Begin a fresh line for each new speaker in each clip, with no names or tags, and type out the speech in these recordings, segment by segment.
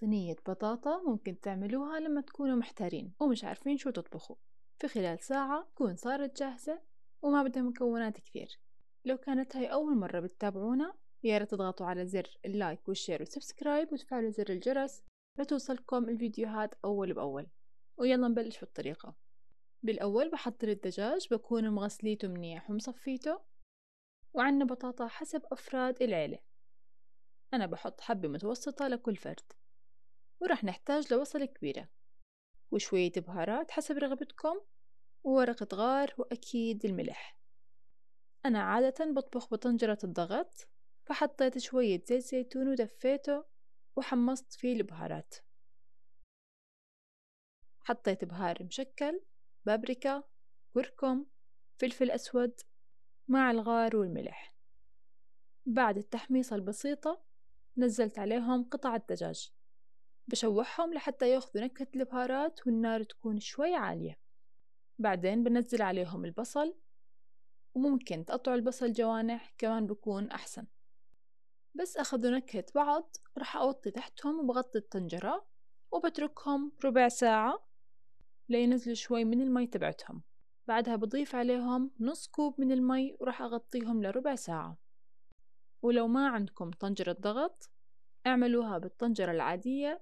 صينية بطاطا ممكن تعملوها لما تكونوا محتارين ومش عارفين شو تطبخوا في خلال ساعة تكون صارت جاهزة وما بدها مكونات كثير لو كانت هاي أول مرة بتتابعونا يا ريت تضغطوا على زر اللايك والشير والسبسكرايب وتفعلوا زر الجرس لتوصلكم الفيديوهات أول بأول ويلا نبلش في الطريقة بالأول بحضر الدجاج بكون مغسليته منيح ومصفيته وعنا بطاطا حسب أفراد العيلة أنا بحط حبة متوسطة لكل فرد وراح نحتاج لوصلة كبيرة وشوية بهارات حسب رغبتكم وورقة غار وأكيد الملح أنا عادة بطبخ بطنجرة الضغط فحطيت شوية زيت زيتون ودفيته وحمصت فيه البهارات حطيت بهار مشكل بابريكا كركم فلفل أسود مع الغار والملح بعد التحميصة البسيطة نزلت عليهم قطع الدجاج بشوحهم لحتى ياخذوا نكهة البهارات والنار تكون شوي عالية بعدين بنزل عليهم البصل وممكن تقطعوا البصل جوانح كمان بكون أحسن بس أخذوا نكهة بعض رح أوطي تحتهم وبغطي الطنجرة وبتركهم ربع ساعة لينزلوا شوي من المي تبعتهم بعدها بضيف عليهم نص كوب من المي ورح أغطيهم لربع ساعة ولو ما عندكم طنجرة ضغط اعملوها بالطنجرة العادية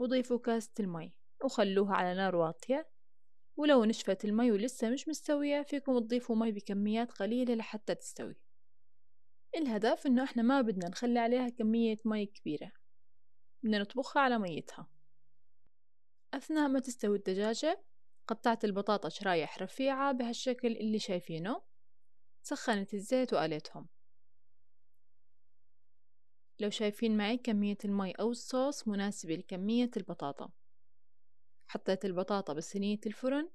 وضيفوا كاسة المي وخلوها على نار واطية ولو نشفت المي ولسه مش مستوية فيكم تضيفوا مي بكميات قليلة لحتى تستوي الهدف انه احنا ما بدنا نخلي عليها كمية مي كبيرة بدنا نطبخها على ميتها أثناء ما تستوي الدجاجة قطعت البطاطا شرايح رفيعة بهالشكل اللي شايفينه سخنت الزيت وقليتهم لو شايفين معي كمية المي أو الصوص مناسبة لكمية البطاطا حطيت البطاطا بصينية الفرن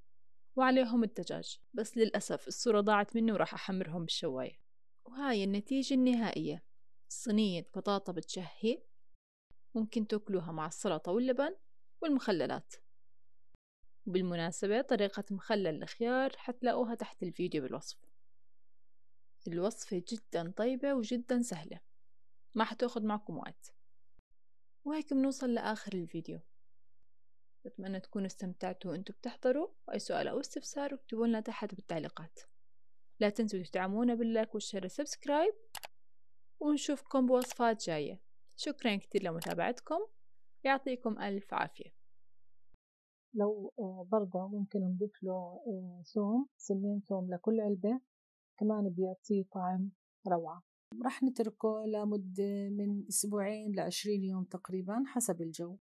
وعليهم الدجاج بس للأسف الصورة ضاعت مني وراح أحمرهم بالشواية وهاي النتيجة النهائية صينية بطاطا بتشهي ممكن تاكلوها مع السلطة واللبن والمخللات وبالمناسبة طريقة مخلل الخيار حتلاقوها تحت الفيديو بالوصف الوصفة جدا طيبة وجدا سهلة ما حتاخد معكم وقت وهيك بنوصل لآخر الفيديو بتمنى تكونوا استمتعتوا وانتوا بتحضروا أي سؤال أو استفسار اكتبوا لنا تحت بالتعليقات لا تنسوا تدعمونا باللايك والشير والسبسكرايب ونشوفكم بوصفات جاية شكرا كتير لمتابعتكم يعطيكم ألف عافية لو آه، برضه ممكن نضيف له آه، ثوم سنين ثوم لكل علبة كمان بيعطيه طعم روعة راح نتركه لمدة من أسبوعين لعشرين يوم تقريبا حسب الجو